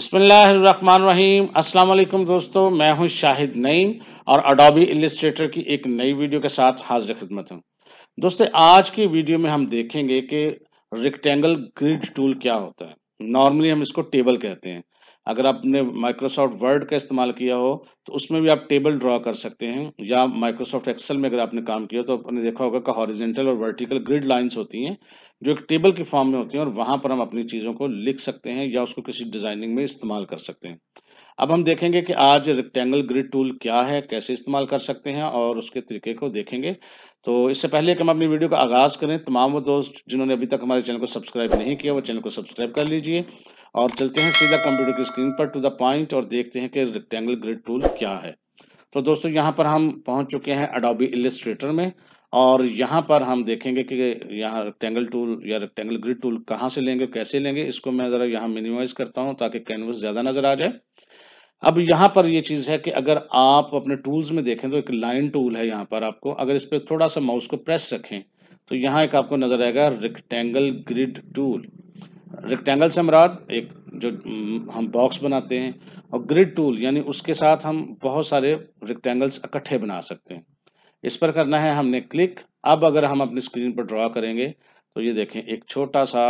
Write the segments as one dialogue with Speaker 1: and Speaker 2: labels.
Speaker 1: अस्सलाम वालेकुम दोस्तों मैं हूं शाहिद नईम और अडोबी इलिस्ट्रेटर की एक नई वीडियो के साथ हाजिर खिदमत हूं दोस्तों आज की वीडियो में हम देखेंगे कि रिक्टेंगल ग्रिड टूल क्या होता है नॉर्मली हम इसको टेबल कहते हैं अगर आपने माइक्रोसॉफ्ट वर्ड का इस्तेमाल किया हो तो उसमें भी आप टेबल ड्रॉ कर सकते हैं या माइक्रोसॉफ्ट एक्सेल में अगर आपने काम किया तो आपने देखा होगा कि हॉरिजेंटल और वर्टिकल ग्रिड लाइंस होती हैं जो एक टेबल के फॉर्म में होती हैं और वहां पर हम अपनी चीज़ों को लिख सकते हैं या उसको किसी डिज़ाइनिंग में इस्तेमाल कर सकते हैं अब हम देखेंगे कि आज रेक्टेंगल ग्रिड टूल क्या है कैसे इस्तेमाल कर सकते हैं और उसके तरीके को देखेंगे तो इससे पहले कि हम अपनी वीडियो का आगाज़ करें तमाम वो दोस्त जिन्होंने अभी तक हमारे चैनल को सब्सक्राइब नहीं किया वो चैनल को सब्सक्राइब कर लीजिए और चलते हैं सीधा कंप्यूटर की स्क्रीन पर टू द पॉइंट और देखते हैं कि रेक्टेंगल ग्रिड टूल क्या है तो दोस्तों यहाँ पर हम पहुंच चुके हैं अडोबी इलिस्ट्रेटर में और यहाँ पर हम देखेंगे कि यहाँ रेक्टेंगल टूल या रेक्टेंगल ग्रिड टूल कहाँ से लेंगे कैसे लेंगे इसको मैं ज़रा यहाँ मिनिमाइज करता हूँ ताकि कैनवस ज़्यादा नज़र आ जाए अब यहाँ पर ये चीज़ है कि अगर आप अपने टूल्स में देखें तो एक लाइन टूल है यहाँ पर आपको अगर इस पर थोड़ा सा माउस को प्रेस रखें तो यहाँ एक आपको नज़र आएगा रेक्टेंगल ग्रिड टूल रेक्टेंगल से मराद एक जो हम्म, हम बॉक्स बनाते हैं और ग्रिड टूल यानी उसके साथ हम बहुत सारे रेक्टेंगल्स इकट्ठे बना सकते हैं इस पर करना है हमने क्लिक अब अगर हम अपनी स्क्रीन पर ड्रॉ करेंगे तो ये देखें एक छोटा सा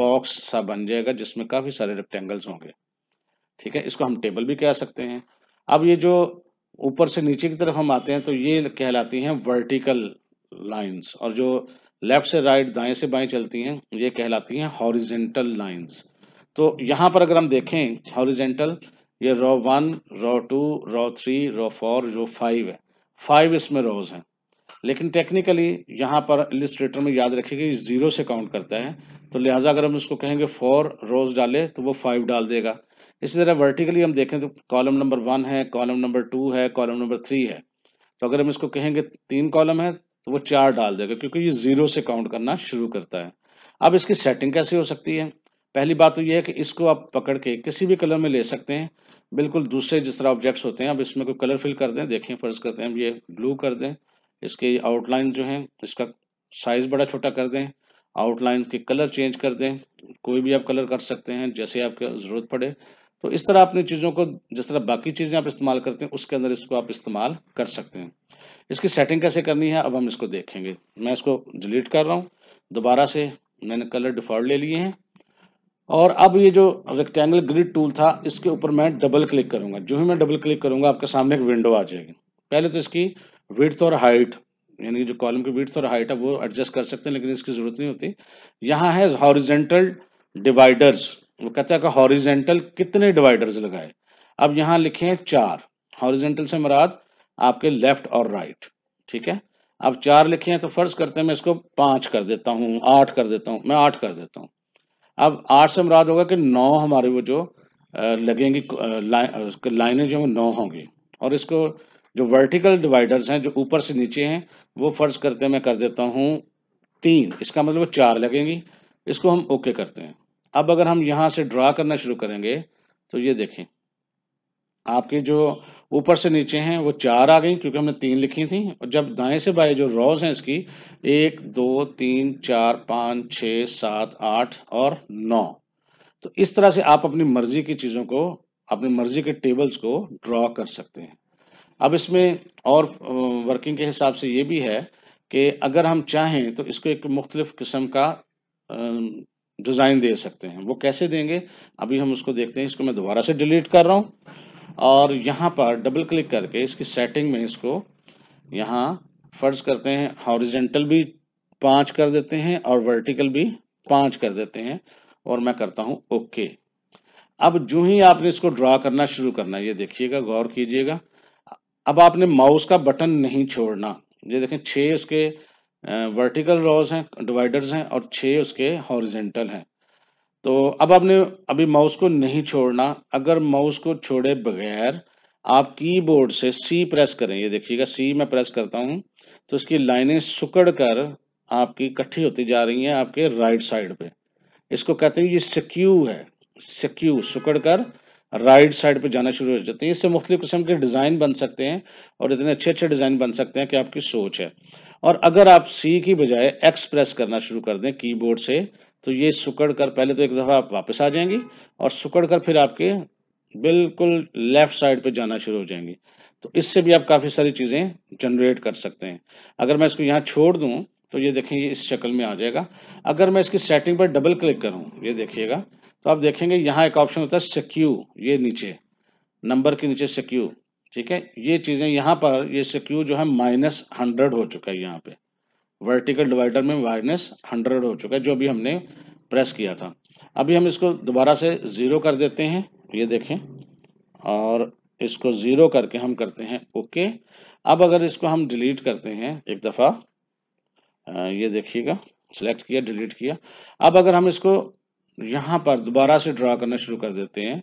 Speaker 1: बॉक्स सा बन जाएगा जिसमें काफ़ी सारे रेक्टेंगल्स होंगे ठीक है इसको हम टेबल भी कह सकते हैं अब ये जो ऊपर से नीचे की तरफ हम आते हैं तो ये कहलाती हैं वर्टिकल लाइंस और जो लेफ़्ट से राइट दाएं से बाएं चलती हैं ये कहलाती हैं हॉरिजेंटल लाइंस तो यहाँ पर अगर हम देखें हॉरिजेंटल ये row one row two row three row four row five है फाइव इसमें रोज हैं लेकिन टेक्निकली यहाँ पर इलिस्ट्रेटर में याद रखिए कि ज़ीरो से काउंट करता है तो लिहाजा अगर हम इसको कहेंगे फोर रोज डाले तो वो फाइव डाल देगा इसी तरह वर्टिकली हम देखें तो कॉलम नंबर वन है कॉलम नंबर टू है कॉलम नंबर थ्री है तो अगर हम इसको कहेंगे तीन कॉलम है तो वो चार डाल देगा क्योंकि ये ज़ीरो से काउंट करना शुरू करता है अब इसकी सेटिंग कैसे हो सकती है पहली बात तो ये है कि इसको आप पकड़ के किसी भी कलर में ले सकते हैं बिल्कुल दूसरे जिस तरह ऑब्जेक्ट्स होते हैं अब इसमें कोई कलर फिल कर दें देखें फर्ज करते हैं हम ये ब्लू कर दें इसके आउटलाइन जो है इसका साइज़ बड़ा छोटा कर दें आउटलाइन के कलर चेंज कर दें कोई भी आप कलर कर सकते हैं जैसे आपको ज़रूरत पड़े तो इस तरह अपनी चीज़ों को जिस तरह बाकी चीज़ें आप इस्तेमाल करते हैं उसके अंदर इसको आप इस्तेमाल कर सकते हैं इसकी सेटिंग कैसे करनी है अब हम इसको देखेंगे मैं इसको डिलीट कर रहा हूँ दोबारा से मैंने कलर डिफ़ॉल्ट ले लिए हैं और अब ये जो रेक्टेंगल ग्रिड टूल था इसके ऊपर मैं डबल क्लिक करूंगा जो ही मैं डबल क्लिक करूंगा आपके सामने एक विंडो आ जाएगी पहले तो इसकी विड्थ और हाइट यानी जो कॉलम की विड्थ और हाइट है वो एडजस्ट कर सकते हैं लेकिन इसकी ज़रूरत नहीं होती यहाँ है हॉरिजेंटल डिवाइडर्स वो कहते हैं कि हॉरिजेंटल कितने डिवाइडर्स लगाए अब यहाँ लिखे हैं चार हॉरिजेंटल से मराद आपके लेफ्ट और राइट ठीक है अब चार लिखे हैं तो फर्ज करते हैं मैं इसको पाँच कर देता हूँ आठ कर देता हूँ मैं आठ कर देता हूँ अब आठ से मुराद होगा कि नौ हमारे वो जो लगेंगी लाइनें लाएन, जो नौ होंगी और इसको जो वर्टिकल डिवाइडर्स हैं जो ऊपर से नीचे हैं वो फ़र्ज करते मैं कर देता हूँ तीन इसका मतलब वो चार लगेंगी इसको हम ओके करते हैं अब अगर हम यहाँ से ड्रा करना शुरू करेंगे तो ये देखें आपके जो ऊपर से नीचे हैं वो चार आ गई क्योंकि हमने तीन लिखी थी और जब दाएं से बाएं जो रोज हैं इसकी एक दो तीन चार पाँच छ सात आठ और नौ तो इस तरह से आप अपनी मर्जी की चीज़ों को अपनी मर्जी के टेबल्स को ड्रॉ कर सकते हैं अब इसमें और वर्किंग के हिसाब से ये भी है कि अगर हम चाहें तो इसको एक मुख्तलिफ किस्म का डिज़ाइन दे सकते हैं वो कैसे देंगे अभी हम उसको देखते हैं इसको मैं दोबारा से डिलीट कर रहा हूँ और यहाँ पर डबल क्लिक करके इसकी सेटिंग में इसको यहाँ फर्ज करते हैं हॉरिजेंटल भी पाँच कर देते हैं और वर्टिकल भी पाँच कर देते हैं और मैं करता हूँ ओके अब जो ही आपने इसको ड्रा करना शुरू करना ये देखिएगा गौर कीजिएगा अब आपने माउस का बटन नहीं छोड़ना ये देखें छः उसके वर्टिकल रॉज हैं डिवाइडर्स हैं और छः उसके हॉरिजेंटल हैं तो अब आपने अभी माउस को नहीं छोड़ना अगर माउस को छोड़े बगैर आप कीबोर्ड से सी प्रेस करें ये देखिएगा सी मैं प्रेस करता हूँ तो इसकी लाइनें सुकड़ कर आपकी इकट्ठी होती जा रही हैं आपके राइट साइड पे इसको कहते हैं ये सिक्यू है सिक्यू सुकड़ कर राइट साइड पे जाना शुरू हो जाते हैं इससे मुख्तु किस्म के डिज़ाइन बन सकते हैं और इतने अच्छे अच्छे डिज़ाइन बन सकते हैं कि आपकी सोच है और अगर आप सी की बजाय एक्स प्रेस करना शुरू कर दें कीबोर्ड से तो ये सुकड़ कर पहले तो एक दफ़ा आप वापस आ जाएंगी और सुकड़ कर फिर आपके बिल्कुल लेफ़्ट साइड पे जाना शुरू हो जाएंगी तो इससे भी आप काफ़ी सारी चीज़ें जनरेट कर सकते हैं अगर मैं इसको यहाँ छोड़ दूँ तो ये देखें ये इस शक्ल में आ जाएगा अगर मैं इसकी सेटिंग पर डबल क्लिक करूँ ये देखिएगा तो आप देखेंगे यहाँ एक ऑप्शन होता है सिक्यू ये नीचे नंबर के नीचे सिक्यू ठीक है ये चीज़ें यहाँ पर ये सिक्यू जो है माइनस हंड्रेड हो चुका है यहाँ पे वर्टिकल डिवाइडर में माइनस हंड्रेड हो चुका है जो अभी हमने प्रेस किया था अभी हम इसको दोबारा से ज़ीरो कर देते हैं ये देखें और इसको ज़ीरो करके हम करते हैं ओके अब अगर इसको हम डिलीट करते हैं एक दफ़ा ये देखिएगा सेलेक्ट किया डिलीट किया अब अगर हम इसको यहाँ पर दोबारा से ड्रा करना शुरू कर देते हैं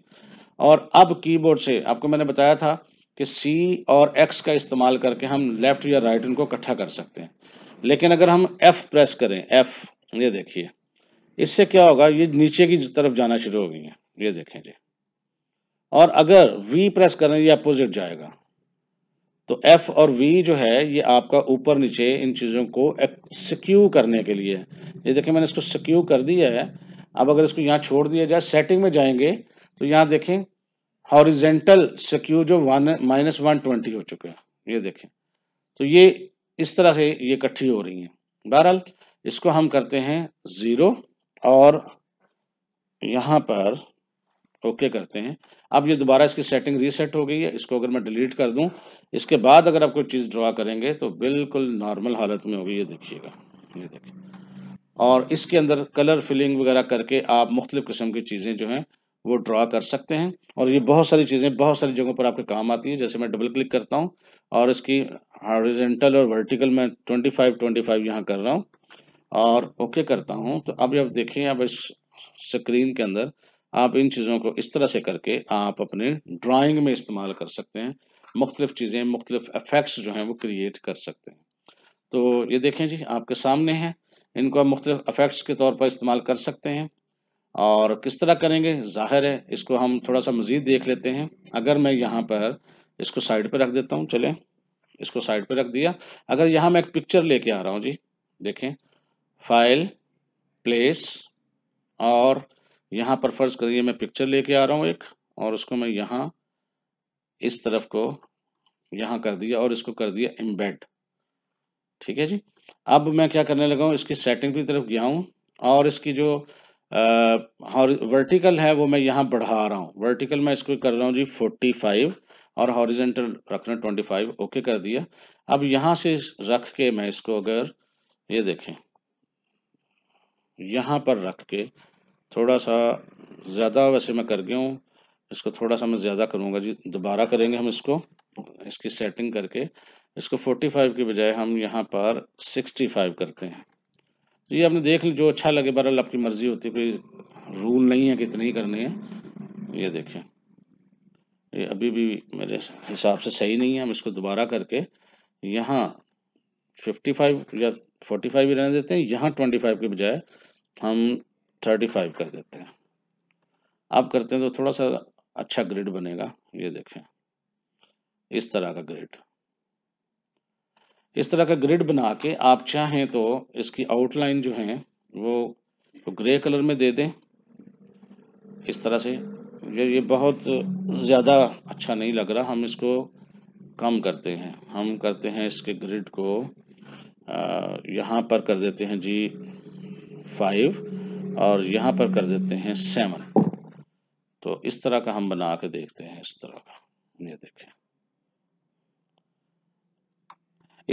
Speaker 1: और अब कीबोर्ड से आपको मैंने बताया था कि सी और एक्स का इस्तेमाल करके हम लेफ़्ट या राइट इनको इकट्ठा कर सकते हैं लेकिन अगर हम F प्रेस करें F ये देखिए इससे क्या होगा ये नीचे की तरफ जाना शुरू हो गई है ये देखें जी और अगर V प्रेस करें ये अपोजिट जाएगा तो F और V जो है ये आपका ऊपर नीचे इन चीज़ों को सिक्यू करने के लिए ये देखें मैंने इसको सिक्यू कर दिया है अब अगर इसको यहाँ छोड़ दिया जाए सेटिंग में जाएंगे तो यहाँ देखें हॉरिजेंटल सिक्यू जो वन माइनस वन ट्वेंटी हो चुका है ये देखें तो ये इस तरह से ये इकट्ठी हो रही हैं बहरहाल इसको हम करते हैं ज़ीरो और यहाँ पर ओके करते हैं अब ये दोबारा इसकी सेटिंग रीसेट हो गई है इसको अगर मैं डिलीट कर दूं इसके बाद अगर आप कोई चीज़ ड्रा करेंगे तो बिल्कुल नॉर्मल हालत में होगी ये देखिएगा ये देखिए और इसके अंदर कलर फिलिंग वगैरह करके आप मुख्तलिफ़ किस्म की चीज़ें जो हैं वो ड्रा कर सकते हैं और ये बहुत सारी चीज़ें बहुत सारी जगहों पर आपके काम आती है जैसे मैं डबल क्लिक करता हूँ और इसकी हॉरिजेंटल और वर्टिकल में 25 25 यहाँ कर रहा हूँ और ओके करता हूँ तो अभी आप देखिए अब इस स्क्रीन के अंदर आप इन चीज़ों को इस तरह से करके आप अपने ड्राइंग में इस्तेमाल कर सकते हैं मुख्तलिफ चीज़ें मुख्तलिफ अफेक्ट्स जो हैं वो क्रिएट कर सकते हैं तो ये देखें जी आपके सामने हैं इनको आप मुख्तलिफ अफेक्ट्स के तौर पर इस्तेमाल कर सकते हैं और किस तरह करेंगे जाहिर है इसको हम थोड़ा सा मज़ीद देख लेते हैं अगर मैं यहाँ पर इसको साइड पे रख देता हूँ चले इसको साइड पे रख दिया अगर यहाँ मैं एक पिक्चर लेके आ रहा हूँ जी देखें फाइल प्लेस और यहाँ पर फर्ज करिए मैं पिक्चर लेके आ रहा हूँ एक और उसको मैं यहाँ इस तरफ को यहाँ कर दिया और इसको कर दिया एम्बेड ठीक है जी अब मैं क्या करने लगा हूँ इसकी सेटिंग की तरफ गया हूँ और इसकी जो वर्टिकल है वो मैं यहाँ बढ़ा रहा हूँ वर्टिकल मैं इसको कर रहा हूँ जी फोर्टी फाइव और हॉरिजेंटल रखना 25 ओके कर दिया अब यहाँ से रख के मैं इसको अगर ये देखें यहाँ पर रख के थोड़ा सा ज़्यादा वैसे मैं कर गया हूँ इसको थोड़ा सा मैं ज़्यादा करूँगा जी दोबारा करेंगे हम इसको इसकी सेटिंग करके इसको 45 के बजाय हम यहाँ पर 65 करते हैं जी आपने देख ली जो अच्छा लगे बहरहाल आपकी मर्ज़ी होती है कोई रूल नहीं है कि इतनी ही करनी है ये देखें ये अभी भी मेरे हिसाब से सही नहीं है हम इसको दोबारा करके यहाँ 55 या 45 ही रहने देते हैं यहाँ 25 के बजाय हम 35 कर देते हैं आप करते हैं तो थोड़ा सा अच्छा ग्रिड बनेगा ये देखें इस तरह का ग्रिड इस तरह का ग्रिड बना के आप चाहें तो इसकी आउटलाइन जो है वो ग्रे कलर में दे दें इस तरह से ये ये बहुत ज़्यादा अच्छा नहीं लग रहा हम इसको कम करते हैं हम करते हैं इसके ग्रिड को यहाँ पर कर देते हैं जी फाइव और यहाँ पर कर देते हैं सेवन तो इस तरह का हम बना के देखते हैं इस तरह का ये देखें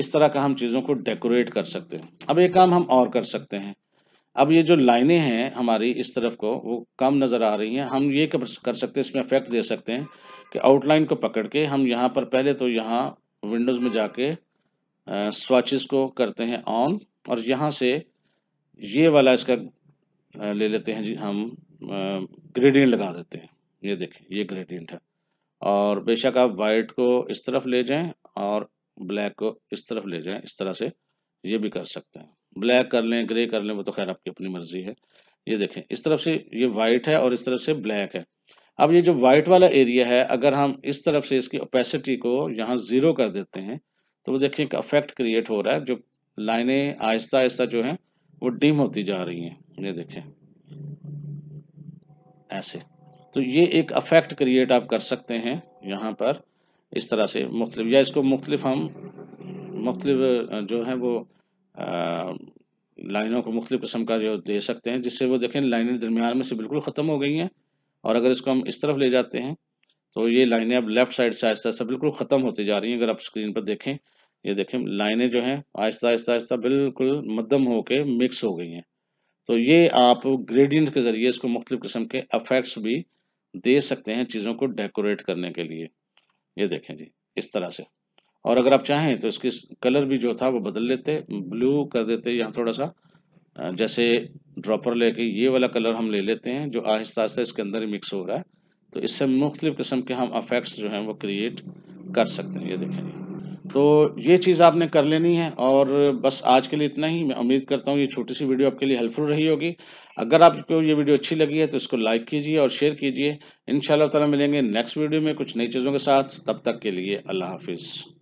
Speaker 1: इस तरह का हम चीज़ों को डेकोरेट कर सकते हैं अब एक काम हम और कर सकते हैं अब ये जो लाइनें हैं हमारी इस तरफ को वो कम नज़र आ रही हैं हम ये कर सकते हैं इसमें इफेक्ट दे सकते हैं कि आउटलाइन को पकड़ के हम यहाँ पर पहले तो यहाँ विंडोज़ में जाके स्वाचेस को करते हैं ऑन और यहाँ से ये वाला इसका ले लेते हैं जी हम ग्रेडियंट लगा देते हैं ये देखें ये ग्रेडियंट है और बेशक आप वाइट को इस तरफ ले जाएं और ब्लैक को इस तरफ ले जाएं इस तरह से ये भी कर सकते हैं ब्लैक कर लें ग्रे कर लें वो तो खैर आपकी अपनी मर्जी है ये देखें इस तरफ से ये वाइट है और इस तरफ से ब्लैक है अब ये जो वाइट वाला एरिया है अगर हम इस तरफ से इसकी ओपेसिटी को यहाँ ज़ीरो कर देते हैं तो वो देखिए एक अफेक्ट क्रिएट हो रहा है जो लाइनें आहिस्ता आहिस्ता जो हैं वो डिम होती जा रही हैं ये देखें ऐसे तो ये एक अफेक्ट क्रिएट आप कर सकते हैं यहाँ पर इस तरह से मुख्तलिफ या इसको मुख्तलिफ हम मुख्तलिफ जो है वो लाइनों को मुख्तु कस्म का जो दे सकते हैं जिससे वो देखें लाइनें दरमियान में से बिल्कुल ख़त्म हो गई हैं और अगर इसको हम इस तरफ ले जाते हैं तो ये लाइनें अब लेफ्ट साइड से आहिस्ता आहिस्ता बिल्कुल ख़त्म होती जा रही हैं अगर आप स्क्रीन पर देखें ये देखें लाइनें जो हैं आहिस्ता आहिस्ता आहिस्ता बिल्कुल हो के मिक्स हो गई हैं तो ये आप ग्रेडियंट के ज़रिए इसको मुख्तु किस्म के अफेक्ट्स भी दे सकते हैं चीज़ों को डेकोरेट करने के लिए ये देखें जी इस तरह से और अगर आप चाहें तो इसकी कलर भी जो था वो बदल लेते ब्लू कर देते यहाँ थोड़ा सा जैसे ड्रॉपर लेके ये वाला कलर हम ले लेते हैं जो आहिस्ता आहिस्ता इसके अंदर ही मिक्स हो रहा है तो इससे मुख्तलिफ़ किस्म के हम अफेक्ट्स जो हैं वो क्रिएट कर सकते हैं ये देखेंगे तो ये चीज़ आपने कर लेनी है और बस आज के लिए इतना ही मैं उम्मीद करता हूँ ये छोटी सी वीडियो आपके लिए हेल्पफुल रही होगी अगर आपको ये वीडियो अच्छी लगी है तो इसको लाइक कीजिए और शेयर कीजिए इन ताला मिलेंगे नेक्स्ट वीडियो में कुछ नई चीज़ों के साथ तब तक के लिए अल्लाह हाफिज़